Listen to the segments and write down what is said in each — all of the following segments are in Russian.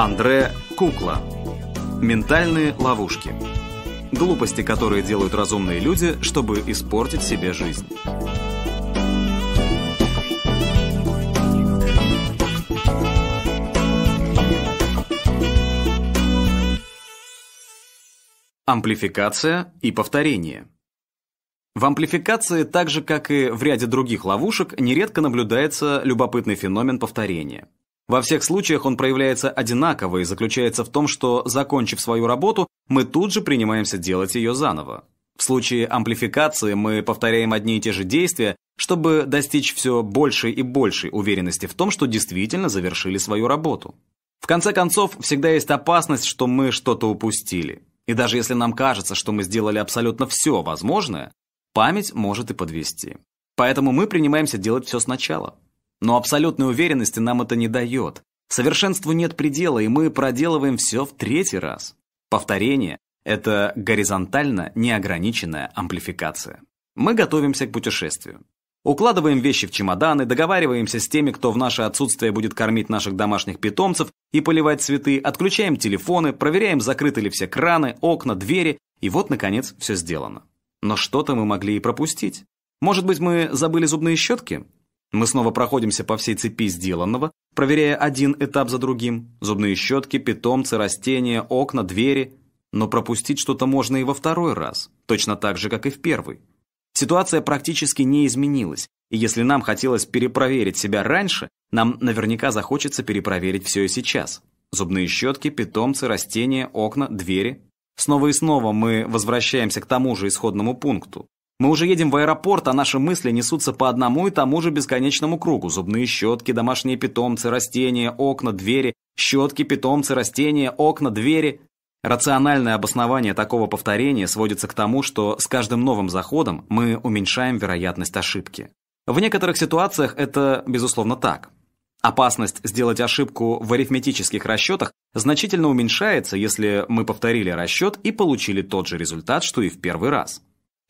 Андре Кукла. Ментальные ловушки. Глупости, которые делают разумные люди, чтобы испортить себе жизнь. Амплификация и повторение. В амплификации, так же как и в ряде других ловушек, нередко наблюдается любопытный феномен повторения – во всех случаях он проявляется одинаково и заключается в том, что, закончив свою работу, мы тут же принимаемся делать ее заново. В случае амплификации мы повторяем одни и те же действия, чтобы достичь все большей и большей уверенности в том, что действительно завершили свою работу. В конце концов, всегда есть опасность, что мы что-то упустили. И даже если нам кажется, что мы сделали абсолютно все возможное, память может и подвести. Поэтому мы принимаемся делать все сначала. Но абсолютной уверенности нам это не дает. Совершенству нет предела, и мы проделываем все в третий раз. Повторение – это горизонтально неограниченная амплификация. Мы готовимся к путешествию. Укладываем вещи в чемоданы, договариваемся с теми, кто в наше отсутствие будет кормить наших домашних питомцев и поливать цветы, отключаем телефоны, проверяем, закрыты ли все краны, окна, двери, и вот, наконец, все сделано. Но что-то мы могли и пропустить. Может быть, мы забыли зубные щетки? Мы снова проходимся по всей цепи сделанного, проверяя один этап за другим. Зубные щетки, питомцы, растения, окна, двери. Но пропустить что-то можно и во второй раз, точно так же, как и в первый. Ситуация практически не изменилась, и если нам хотелось перепроверить себя раньше, нам наверняка захочется перепроверить все и сейчас. Зубные щетки, питомцы, растения, окна, двери. Снова и снова мы возвращаемся к тому же исходному пункту. Мы уже едем в аэропорт, а наши мысли несутся по одному и тому же бесконечному кругу. Зубные щетки, домашние питомцы, растения, окна, двери. Щетки, питомцы, растения, окна, двери. Рациональное обоснование такого повторения сводится к тому, что с каждым новым заходом мы уменьшаем вероятность ошибки. В некоторых ситуациях это, безусловно, так. Опасность сделать ошибку в арифметических расчетах значительно уменьшается, если мы повторили расчет и получили тот же результат, что и в первый раз.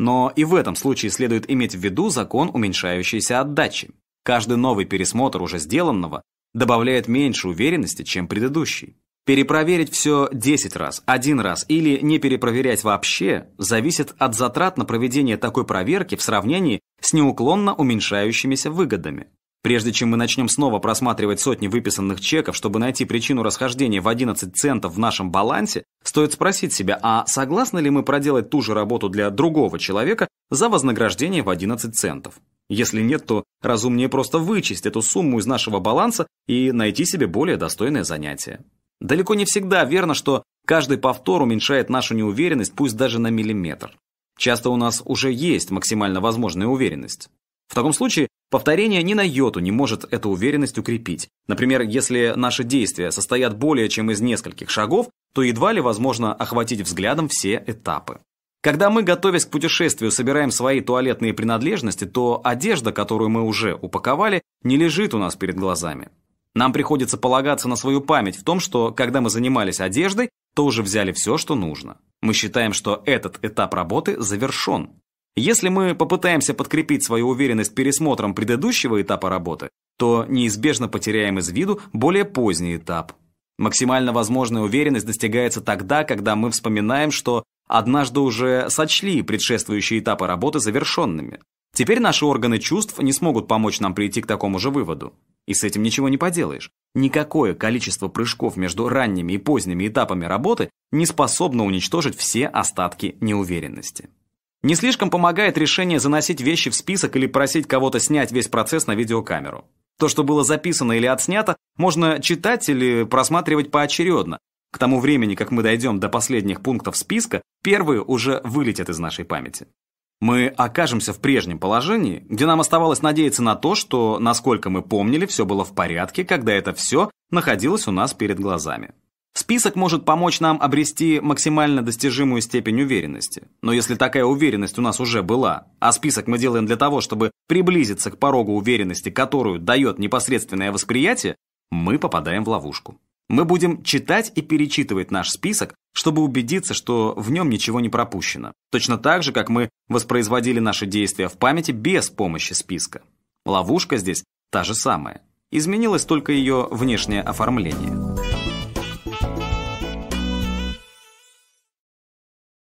Но и в этом случае следует иметь в виду закон уменьшающейся отдачи. Каждый новый пересмотр уже сделанного добавляет меньше уверенности, чем предыдущий. Перепроверить все 10 раз, один раз или не перепроверять вообще зависит от затрат на проведение такой проверки в сравнении с неуклонно уменьшающимися выгодами. Прежде чем мы начнем снова просматривать сотни выписанных чеков, чтобы найти причину расхождения в 11 центов в нашем балансе, стоит спросить себя, а согласны ли мы проделать ту же работу для другого человека за вознаграждение в 11 центов? Если нет, то разумнее просто вычесть эту сумму из нашего баланса и найти себе более достойное занятие. Далеко не всегда верно, что каждый повтор уменьшает нашу неуверенность, пусть даже на миллиметр. Часто у нас уже есть максимально возможная уверенность. В таком случае Повторение ни на йоту не может эту уверенность укрепить. Например, если наши действия состоят более чем из нескольких шагов, то едва ли возможно охватить взглядом все этапы. Когда мы, готовясь к путешествию, собираем свои туалетные принадлежности, то одежда, которую мы уже упаковали, не лежит у нас перед глазами. Нам приходится полагаться на свою память в том, что когда мы занимались одеждой, то уже взяли все, что нужно. Мы считаем, что этот этап работы завершен. Если мы попытаемся подкрепить свою уверенность пересмотром предыдущего этапа работы, то неизбежно потеряем из виду более поздний этап. Максимально возможная уверенность достигается тогда, когда мы вспоминаем, что однажды уже сочли предшествующие этапы работы завершенными. Теперь наши органы чувств не смогут помочь нам прийти к такому же выводу. И с этим ничего не поделаешь. Никакое количество прыжков между ранними и поздними этапами работы не способно уничтожить все остатки неуверенности. Не слишком помогает решение заносить вещи в список или просить кого-то снять весь процесс на видеокамеру. То, что было записано или отснято, можно читать или просматривать поочередно. К тому времени, как мы дойдем до последних пунктов списка, первые уже вылетят из нашей памяти. Мы окажемся в прежнем положении, где нам оставалось надеяться на то, что, насколько мы помнили, все было в порядке, когда это все находилось у нас перед глазами. Список может помочь нам обрести максимально достижимую степень уверенности. Но если такая уверенность у нас уже была, а список мы делаем для того, чтобы приблизиться к порогу уверенности, которую дает непосредственное восприятие, мы попадаем в ловушку. Мы будем читать и перечитывать наш список, чтобы убедиться, что в нем ничего не пропущено. Точно так же, как мы воспроизводили наши действия в памяти без помощи списка. Ловушка здесь та же самая. Изменилось только ее внешнее оформление.